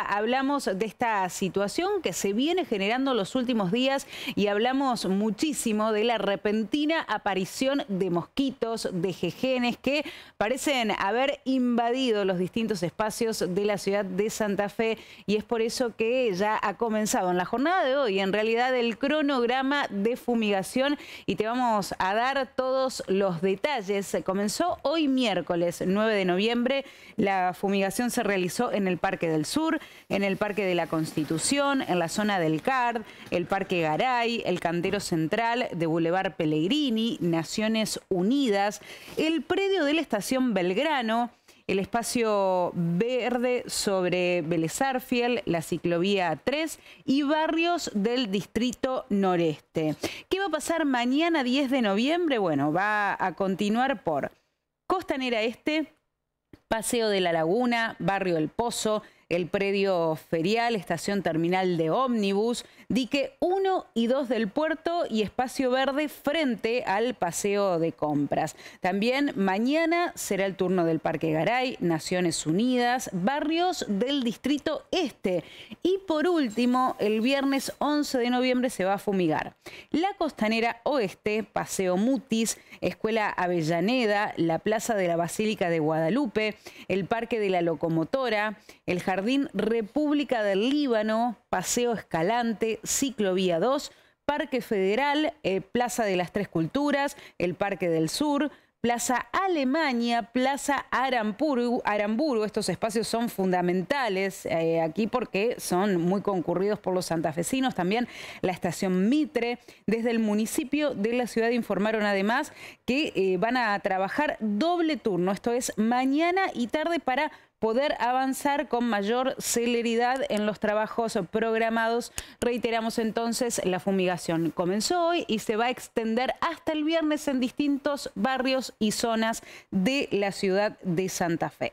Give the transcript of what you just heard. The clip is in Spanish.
hablamos de esta situación que se viene generando los últimos días y hablamos muchísimo de la repentina aparición de mosquitos, de jejenes que parecen haber invadido los distintos espacios de la ciudad de Santa Fe y es por eso que ya ha comenzado en la jornada de hoy, en realidad, el cronograma de fumigación y te vamos a dar todos los detalles. Comenzó hoy miércoles 9 de noviembre, la fumigación se realizó en el Parque del Sur, en el Parque de la Constitución, en la zona del CARD, el Parque Garay, el Cantero Central de Boulevard Pellegrini, Naciones Unidas, el predio de la Estación Belgrano, el espacio verde sobre Belezarfiel, la ciclovía 3 y barrios del distrito noreste. ¿Qué va a pasar mañana 10 de noviembre? Bueno, va a continuar por Costanera Este, Paseo de la Laguna, Barrio El Pozo, el predio ferial, estación terminal de ómnibus, dique 1 y 2 del puerto y espacio verde frente al paseo de compras. También mañana será el turno del Parque Garay, Naciones Unidas, barrios del Distrito Este. Y por último, el viernes 11 de noviembre se va a fumigar la Costanera Oeste, Paseo Mutis, Escuela Avellaneda, la Plaza de la Basílica de Guadalupe, el Parque de la Locomotora, el Jardín Jardín República del Líbano, Paseo Escalante, Ciclovía 2, Parque Federal, eh, Plaza de las Tres Culturas, el Parque del Sur, Plaza Alemania, Plaza Aramburu, Estos espacios son fundamentales eh, aquí porque son muy concurridos por los santafesinos. También la estación Mitre. Desde el municipio de la ciudad informaron además que eh, van a trabajar doble turno. Esto es mañana y tarde para poder avanzar con mayor celeridad en los trabajos programados. Reiteramos entonces, la fumigación comenzó hoy y se va a extender hasta el viernes en distintos barrios y zonas de la ciudad de Santa Fe.